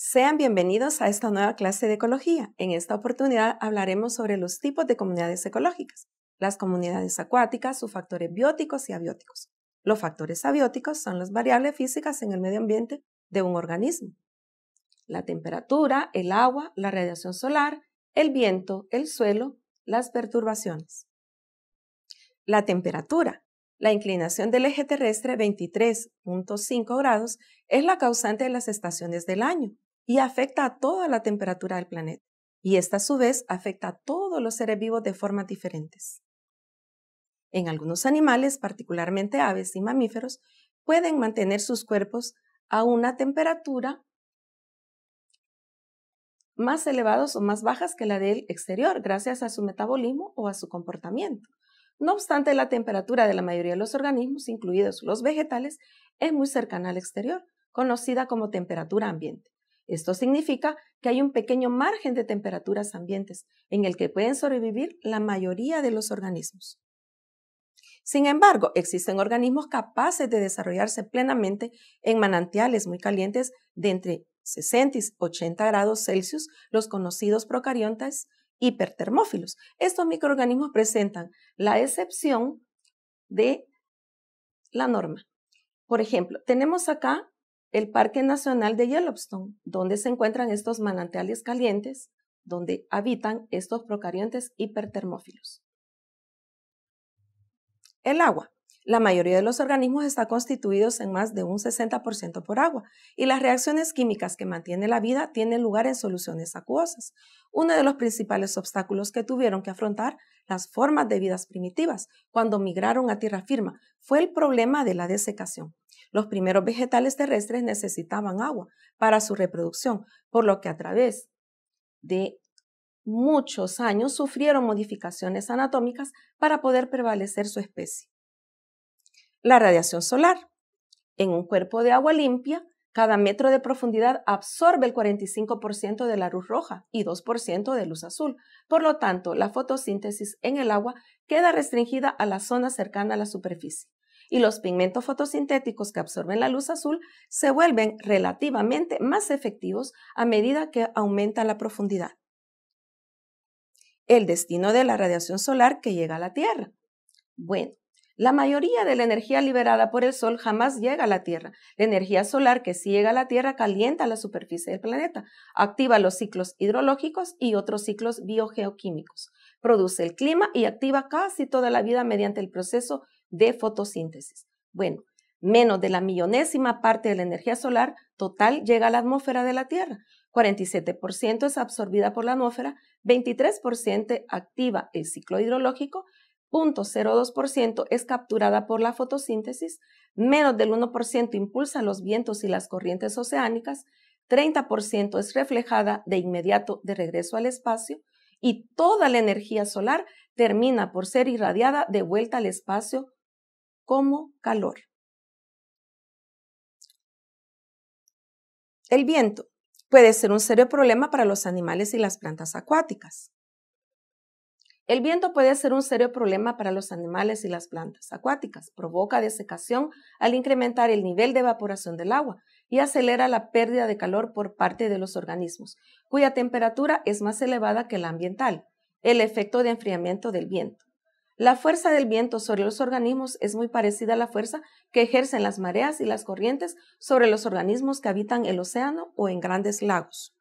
Sean bienvenidos a esta nueva clase de ecología. En esta oportunidad hablaremos sobre los tipos de comunidades ecológicas, las comunidades acuáticas, sus factores bióticos y abióticos. Los factores abióticos son las variables físicas en el medio ambiente de un organismo. La temperatura, el agua, la radiación solar, el viento, el suelo, las perturbaciones. La temperatura. La inclinación del eje terrestre 23.5 grados es la causante de las estaciones del año y afecta a toda la temperatura del planeta. Y esta a su vez afecta a todos los seres vivos de formas diferentes. En algunos animales, particularmente aves y mamíferos, pueden mantener sus cuerpos a una temperatura más elevados o más bajas que la del exterior, gracias a su metabolismo o a su comportamiento. No obstante, la temperatura de la mayoría de los organismos, incluidos los vegetales, es muy cercana al exterior, conocida como temperatura ambiente. Esto significa que hay un pequeño margen de temperaturas ambientes en el que pueden sobrevivir la mayoría de los organismos. Sin embargo, existen organismos capaces de desarrollarse plenamente en manantiales muy calientes de entre 60 y 80 grados Celsius, los conocidos procariontes hipertermófilos. Estos microorganismos presentan la excepción de la norma. Por ejemplo, tenemos acá el Parque Nacional de Yellowstone, donde se encuentran estos manantiales calientes, donde habitan estos procariotas hipertermófilos. El agua. La mayoría de los organismos está constituidos en más de un 60% por agua y las reacciones químicas que mantiene la vida tienen lugar en soluciones acuosas. Uno de los principales obstáculos que tuvieron que afrontar las formas de vidas primitivas cuando migraron a tierra firme fue el problema de la desecación. Los primeros vegetales terrestres necesitaban agua para su reproducción, por lo que a través de muchos años sufrieron modificaciones anatómicas para poder prevalecer su especie. La radiación solar. En un cuerpo de agua limpia, cada metro de profundidad absorbe el 45% de la luz roja y 2% de luz azul. Por lo tanto, la fotosíntesis en el agua queda restringida a la zona cercana a la superficie y los pigmentos fotosintéticos que absorben la luz azul se vuelven relativamente más efectivos a medida que aumenta la profundidad. El destino de la radiación solar que llega a la Tierra. Bueno, la mayoría de la energía liberada por el Sol jamás llega a la Tierra. La energía solar que sí llega a la Tierra calienta la superficie del planeta, activa los ciclos hidrológicos y otros ciclos biogeoquímicos, produce el clima y activa casi toda la vida mediante el proceso de fotosíntesis. Bueno, menos de la millonésima parte de la energía solar total llega a la atmósfera de la Tierra. 47% es absorbida por la atmósfera, 23% activa el ciclo hidrológico, 0.02% es capturada por la fotosíntesis, menos del 1% impulsa los vientos y las corrientes oceánicas, 30% es reflejada de inmediato de regreso al espacio y toda la energía solar termina por ser irradiada de vuelta al espacio como calor. El viento puede ser un serio problema para los animales y las plantas acuáticas. El viento puede ser un serio problema para los animales y las plantas acuáticas. Provoca desecación al incrementar el nivel de evaporación del agua y acelera la pérdida de calor por parte de los organismos, cuya temperatura es más elevada que la ambiental. El efecto de enfriamiento del viento. La fuerza del viento sobre los organismos es muy parecida a la fuerza que ejercen las mareas y las corrientes sobre los organismos que habitan el océano o en grandes lagos.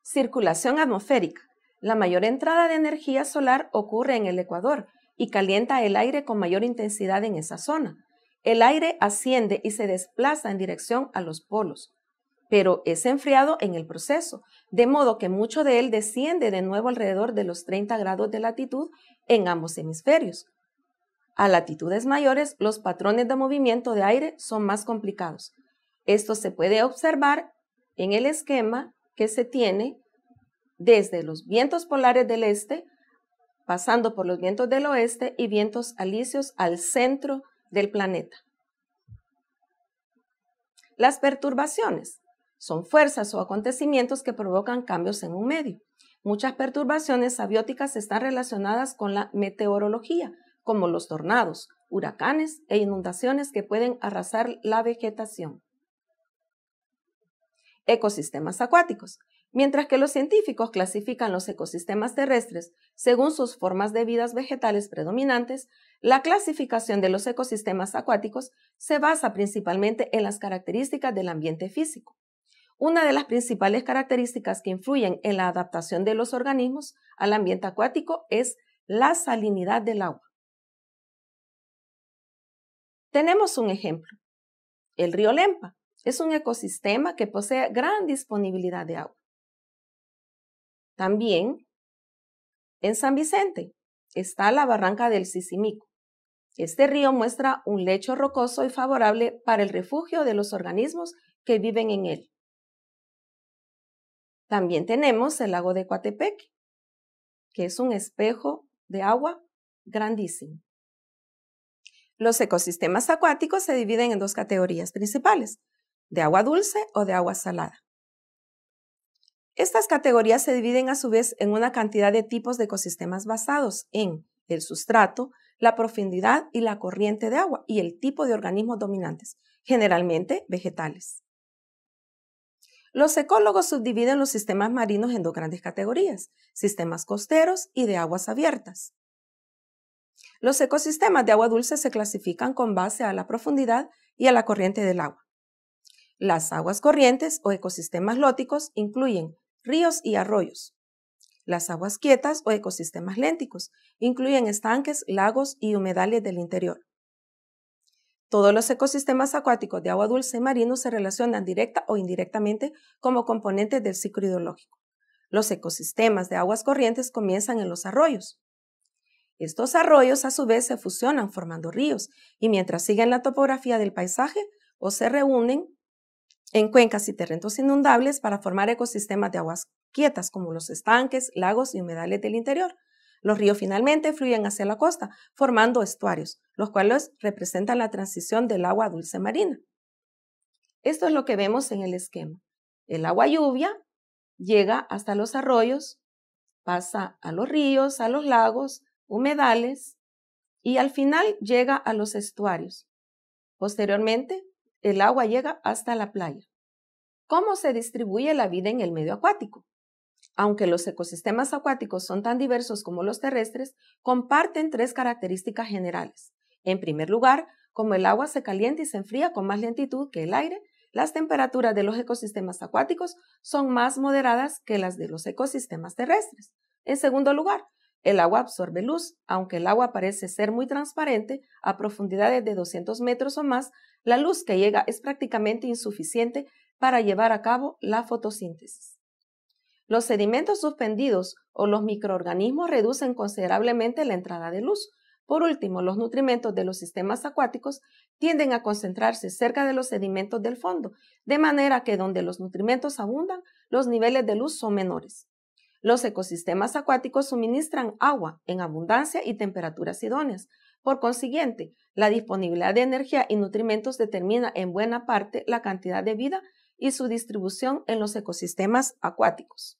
Circulación atmosférica. La mayor entrada de energía solar ocurre en el Ecuador y calienta el aire con mayor intensidad en esa zona. El aire asciende y se desplaza en dirección a los polos pero es enfriado en el proceso, de modo que mucho de él desciende de nuevo alrededor de los 30 grados de latitud en ambos hemisferios. A latitudes mayores, los patrones de movimiento de aire son más complicados. Esto se puede observar en el esquema que se tiene desde los vientos polares del este, pasando por los vientos del oeste y vientos alisios al centro del planeta. Las perturbaciones. Son fuerzas o acontecimientos que provocan cambios en un medio. Muchas perturbaciones abióticas están relacionadas con la meteorología, como los tornados, huracanes e inundaciones que pueden arrasar la vegetación. Ecosistemas acuáticos. Mientras que los científicos clasifican los ecosistemas terrestres según sus formas de vidas vegetales predominantes, la clasificación de los ecosistemas acuáticos se basa principalmente en las características del ambiente físico. Una de las principales características que influyen en la adaptación de los organismos al ambiente acuático es la salinidad del agua. Tenemos un ejemplo. El río Lempa es un ecosistema que posee gran disponibilidad de agua. También en San Vicente está la barranca del Sisimico. Este río muestra un lecho rocoso y favorable para el refugio de los organismos que viven en él. También tenemos el lago de Coatepec, que es un espejo de agua grandísimo. Los ecosistemas acuáticos se dividen en dos categorías principales, de agua dulce o de agua salada. Estas categorías se dividen a su vez en una cantidad de tipos de ecosistemas basados en el sustrato, la profundidad y la corriente de agua y el tipo de organismos dominantes, generalmente vegetales. Los ecólogos subdividen los sistemas marinos en dos grandes categorías, sistemas costeros y de aguas abiertas. Los ecosistemas de agua dulce se clasifican con base a la profundidad y a la corriente del agua. Las aguas corrientes o ecosistemas lóticos incluyen ríos y arroyos. Las aguas quietas o ecosistemas lénticos incluyen estanques, lagos y humedales del interior. Todos los ecosistemas acuáticos de agua dulce y marino se relacionan directa o indirectamente como componentes del ciclo hidrológico. Los ecosistemas de aguas corrientes comienzan en los arroyos. Estos arroyos a su vez se fusionan formando ríos y mientras siguen la topografía del paisaje o se reúnen en cuencas y terrenos inundables para formar ecosistemas de aguas quietas como los estanques, lagos y humedales del interior. Los ríos finalmente fluyen hacia la costa, formando estuarios, los cuales representan la transición del agua dulce marina. Esto es lo que vemos en el esquema. El agua lluvia llega hasta los arroyos, pasa a los ríos, a los lagos, humedales y al final llega a los estuarios. Posteriormente, el agua llega hasta la playa. ¿Cómo se distribuye la vida en el medio acuático? aunque los ecosistemas acuáticos son tan diversos como los terrestres, comparten tres características generales. En primer lugar, como el agua se calienta y se enfría con más lentitud que el aire, las temperaturas de los ecosistemas acuáticos son más moderadas que las de los ecosistemas terrestres. En segundo lugar, el agua absorbe luz. Aunque el agua parece ser muy transparente, a profundidades de 200 metros o más, la luz que llega es prácticamente insuficiente para llevar a cabo la fotosíntesis. Los sedimentos suspendidos o los microorganismos reducen considerablemente la entrada de luz. Por último, los nutrimentos de los sistemas acuáticos tienden a concentrarse cerca de los sedimentos del fondo, de manera que donde los nutrimentos abundan, los niveles de luz son menores. Los ecosistemas acuáticos suministran agua en abundancia y temperaturas idóneas. Por consiguiente, la disponibilidad de energía y nutrimentos determina en buena parte la cantidad de vida y su distribución en los ecosistemas acuáticos.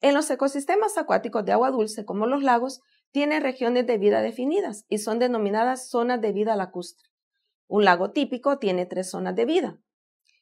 En los ecosistemas acuáticos de agua dulce, como los lagos, tiene regiones de vida definidas y son denominadas zonas de vida lacustre. Un lago típico tiene tres zonas de vida.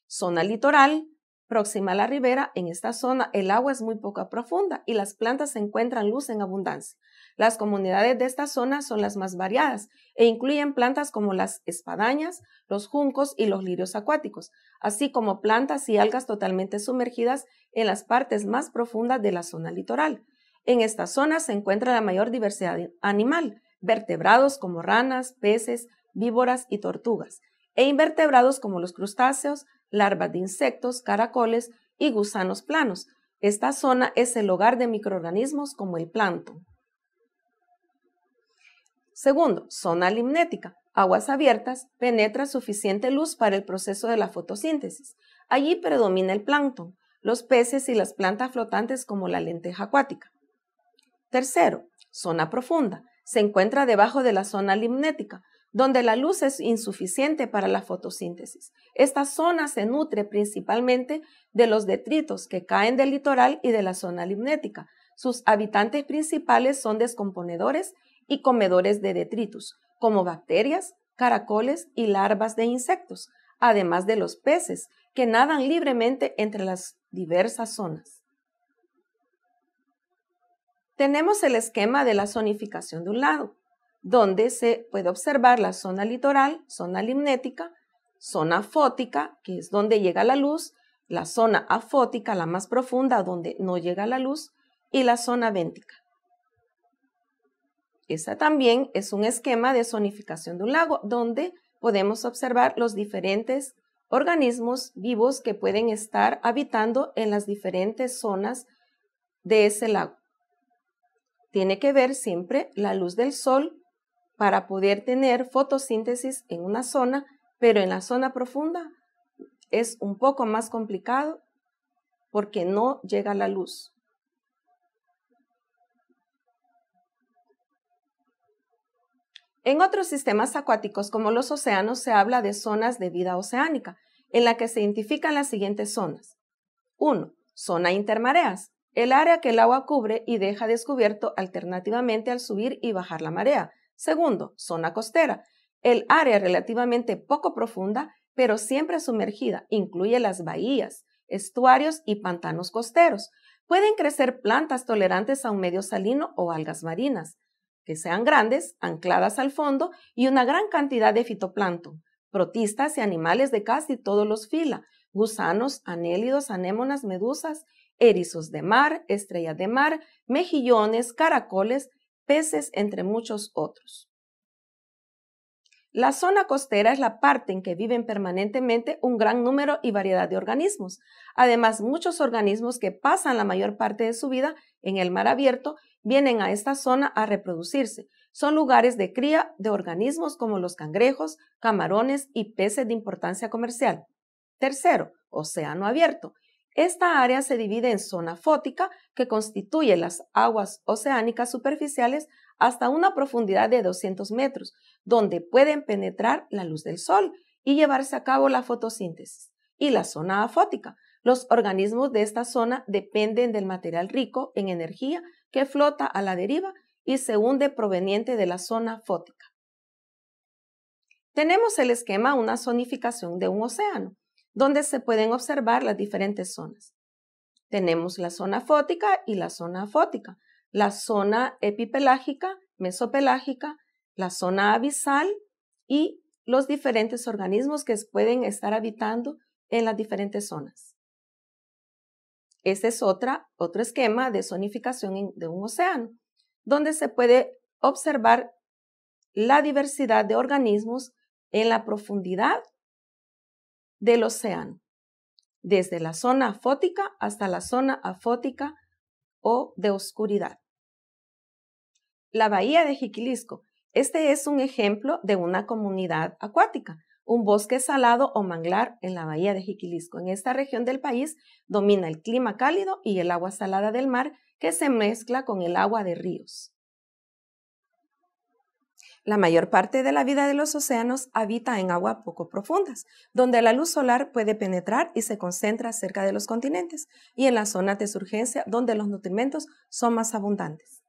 Zona litoral, Próxima a la ribera, en esta zona el agua es muy poco profunda y las plantas encuentran luz en abundancia. Las comunidades de esta zona son las más variadas e incluyen plantas como las espadañas, los juncos y los lirios acuáticos, así como plantas y algas totalmente sumergidas en las partes más profundas de la zona litoral. En esta zona se encuentra la mayor diversidad animal, vertebrados como ranas, peces, víboras y tortugas, e invertebrados como los crustáceos, larvas de insectos, caracoles y gusanos planos. Esta zona es el hogar de microorganismos como el plancton. Segundo, zona limnética. Aguas abiertas, penetra suficiente luz para el proceso de la fotosíntesis. Allí predomina el plancton, los peces y las plantas flotantes como la lenteja acuática. Tercero, zona profunda. Se encuentra debajo de la zona limnética, donde la luz es insuficiente para la fotosíntesis. Esta zona se nutre principalmente de los detritos que caen del litoral y de la zona limnética. Sus habitantes principales son descomponedores y comedores de detritus, como bacterias, caracoles y larvas de insectos, además de los peces, que nadan libremente entre las diversas zonas. Tenemos el esquema de la zonificación de un lado, donde se puede observar la zona litoral, zona limnética, zona fótica, que es donde llega la luz, la zona afótica, la más profunda, donde no llega la luz, y la zona véntica. Esta también es un esquema de zonificación de un lago, donde podemos observar los diferentes organismos vivos que pueden estar habitando en las diferentes zonas de ese lago. Tiene que ver siempre la luz del sol para poder tener fotosíntesis en una zona, pero en la zona profunda es un poco más complicado porque no llega la luz. En otros sistemas acuáticos como los océanos se habla de zonas de vida oceánica, en la que se identifican las siguientes zonas. 1. Zona intermareas, el área que el agua cubre y deja descubierto alternativamente al subir y bajar la marea, Segundo, zona costera. El área relativamente poco profunda, pero siempre sumergida, incluye las bahías, estuarios y pantanos costeros. Pueden crecer plantas tolerantes a un medio salino o algas marinas, que sean grandes, ancladas al fondo y una gran cantidad de fitoplancton, protistas y animales de casi todos los fila, gusanos, anélidos, anémonas, medusas, erizos de mar, estrellas de mar, mejillones, caracoles, peces, entre muchos otros. La zona costera es la parte en que viven permanentemente un gran número y variedad de organismos. Además, muchos organismos que pasan la mayor parte de su vida en el mar abierto vienen a esta zona a reproducirse. Son lugares de cría de organismos como los cangrejos, camarones y peces de importancia comercial. Tercero, océano abierto. Esta área se divide en zona fótica, que constituye las aguas oceánicas superficiales hasta una profundidad de 200 metros, donde pueden penetrar la luz del sol y llevarse a cabo la fotosíntesis. Y la zona afótica. Los organismos de esta zona dependen del material rico en energía que flota a la deriva y se hunde proveniente de la zona fótica. Tenemos el esquema una zonificación de un océano donde se pueden observar las diferentes zonas. Tenemos la zona fótica y la zona afótica, la zona epipelágica, mesopelágica, la zona abisal y los diferentes organismos que pueden estar habitando en las diferentes zonas. Este es otra, otro esquema de zonificación de un océano, donde se puede observar la diversidad de organismos en la profundidad del océano, desde la zona afótica hasta la zona afótica o de oscuridad. La bahía de Jiquilisco. Este es un ejemplo de una comunidad acuática, un bosque salado o manglar en la bahía de Jiquilisco. En esta región del país domina el clima cálido y el agua salada del mar que se mezcla con el agua de ríos. La mayor parte de la vida de los océanos habita en aguas poco profundas, donde la luz solar puede penetrar y se concentra cerca de los continentes y en las zonas de surgencia donde los nutrimentos son más abundantes.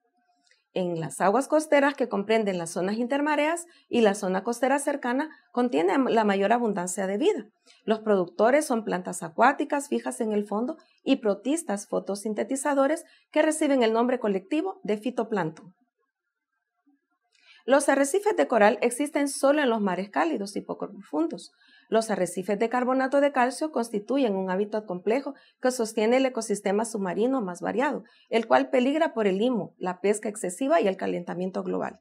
En las aguas costeras que comprenden las zonas intermareas y la zona costera cercana contiene la mayor abundancia de vida. Los productores son plantas acuáticas fijas en el fondo y protistas fotosintetizadores que reciben el nombre colectivo de fitoplancton. Los arrecifes de coral existen solo en los mares cálidos y poco profundos. Los arrecifes de carbonato de calcio constituyen un hábitat complejo que sostiene el ecosistema submarino más variado, el cual peligra por el limo, la pesca excesiva y el calentamiento global.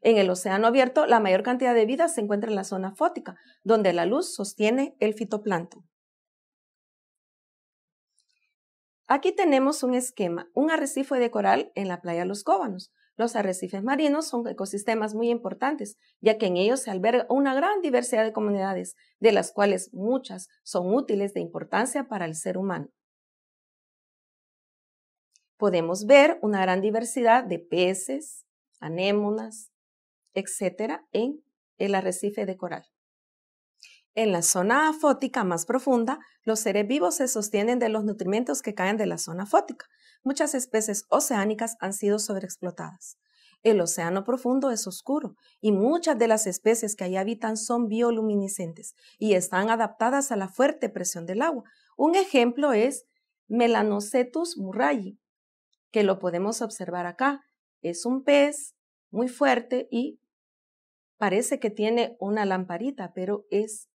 En el océano abierto, la mayor cantidad de vida se encuentra en la zona fótica, donde la luz sostiene el fitoplancton. Aquí tenemos un esquema, un arrecife de coral en la playa Los Cóbanos. Los arrecifes marinos son ecosistemas muy importantes, ya que en ellos se alberga una gran diversidad de comunidades, de las cuales muchas son útiles de importancia para el ser humano. Podemos ver una gran diversidad de peces, anémonas, etcétera, en el arrecife de coral. En la zona afótica más profunda, los seres vivos se sostienen de los nutrimentos que caen de la zona fótica muchas especies oceánicas han sido sobreexplotadas. El océano profundo es oscuro y muchas de las especies que ahí habitan son bioluminiscentes y están adaptadas a la fuerte presión del agua. Un ejemplo es Melanocetus murrayi, que lo podemos observar acá. Es un pez muy fuerte y parece que tiene una lamparita, pero es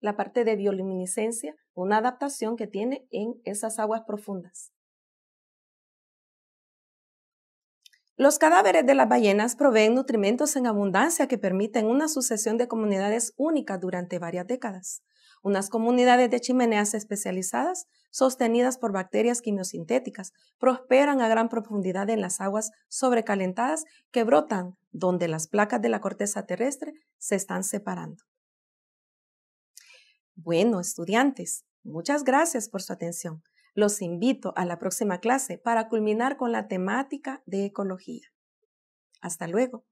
la parte de bioluminiscencia, una adaptación que tiene en esas aguas profundas. Los cadáveres de las ballenas proveen nutrimentos en abundancia que permiten una sucesión de comunidades únicas durante varias décadas. Unas comunidades de chimeneas especializadas, sostenidas por bacterias quimiosintéticas, prosperan a gran profundidad en las aguas sobrecalentadas que brotan donde las placas de la corteza terrestre se están separando. Bueno, estudiantes, muchas gracias por su atención. Los invito a la próxima clase para culminar con la temática de ecología. Hasta luego.